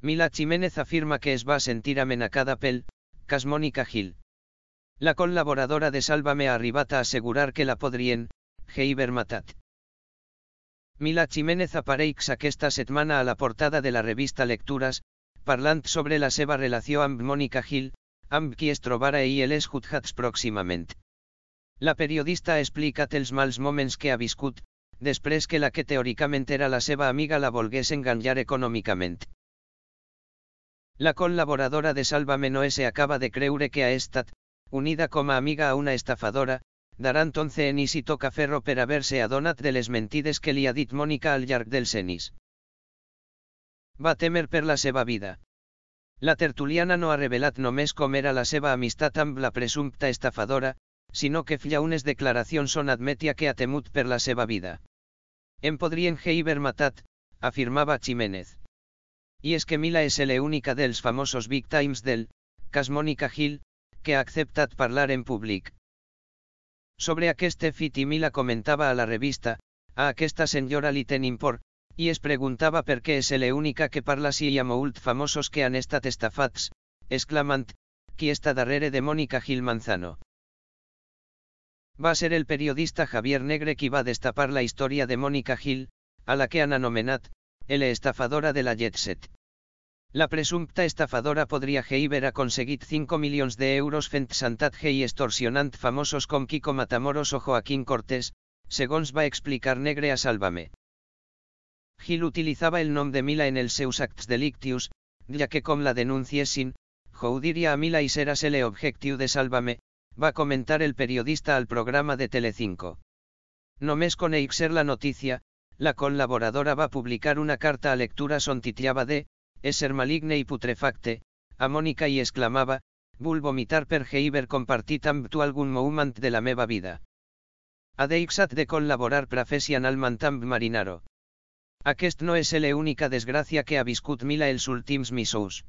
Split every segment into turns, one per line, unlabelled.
Mila Jiménez afirma que es va a sentir amenacada pel, cas Mónica Gil. La colaboradora de Sálvame arribata a asegurar que la podrían, geiber matat. Mila Jiménez apareix aquesta setmana a la portada de la revista Lecturas, parlant sobre la seva relació amb Mónica Gil, amb qui es trobarà i els jutjats pròximament. La periodista explica tels mals moments que ha viscut, després que la que teóricamente era la seva amiga la volgués enganyar económicamente. La colaboradora de Sálvame se acaba de creure que a estat, unida como amiga a una estafadora, darán entonces enís si toca ferro per haberse a Donat de les mentides que li ha al Yark del Senis. Va temer per la seva vida. La tertuliana no ha revelat només comer a la seva amistat amb la presumpta estafadora, sino que fia declaración son admetia que a temut per la seva vida. Em podrien haver matat, afirmava Chiménez. Y es que Mila es la única de los famosos Big Times del, Casmónica Hill, que acepta hablar parlar en público. Sobre aqueste fit y Mila comentaba a la revista, a aquesta señora Litenimpor, por, y es preguntaba per qué es la única que parla si ella moult famosos que han estat estafats, exclamant, qui está darrere de Mónica Gil Manzano. Va a ser el periodista Javier Negre qui va a destapar la historia de Mónica Gil, a la que han anomenat, el estafadora de la jetset. La presunta estafadora podría haber a conseguir 5 millones de euros fent santatge y extorsionant famosos con Kiko Matamoros o Joaquín Cortés, según va a explicar Negre a Sálvame. Gil utilizaba el nombre de Mila en el seus acts delictius, ya que com la sin jaudiria a Mila y serás el objectiu de Sálvame, va a comentar el periodista al programa de Telecinco. Només con ser la noticia, la colaboradora va a publicar una carta a lectura son titiaba de es ser maligne y putrefacte, Mónica y exclamaba, Vul vomitar per geiber compartit amb tu algún moment de la meva vida. deixat de col·laborar Profesian al amb marinaro. Aquest no es la única desgracia que ha Mila el sultims misous.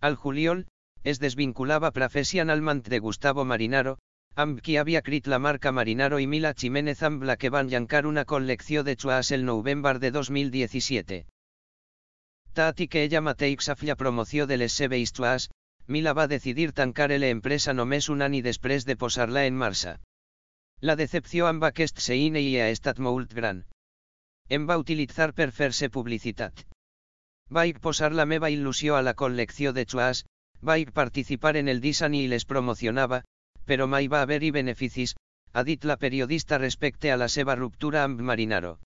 Al juliol, es desvinculaba Profesian Almant de Gustavo Marinaro, amb qui havia crit la marca Marinaro y Mila Jiménez amb la que van llancar una col·lecció de Chuas el novembre de 2017. Tati que ella mateix promoció del les Mila va decidir tancar la empresa mes un any després de posarla en Marsa. La decepció amb se seine y estat molt gran. En em va utilitzar per fer-se publicitat. Vaig posar la meva il·lusió a la col·lecció de va vaig participar en el disseny y les promocionava, pero mai va haber y beneficis, ha dit la periodista respecte a la seva ruptura amb Marinaro.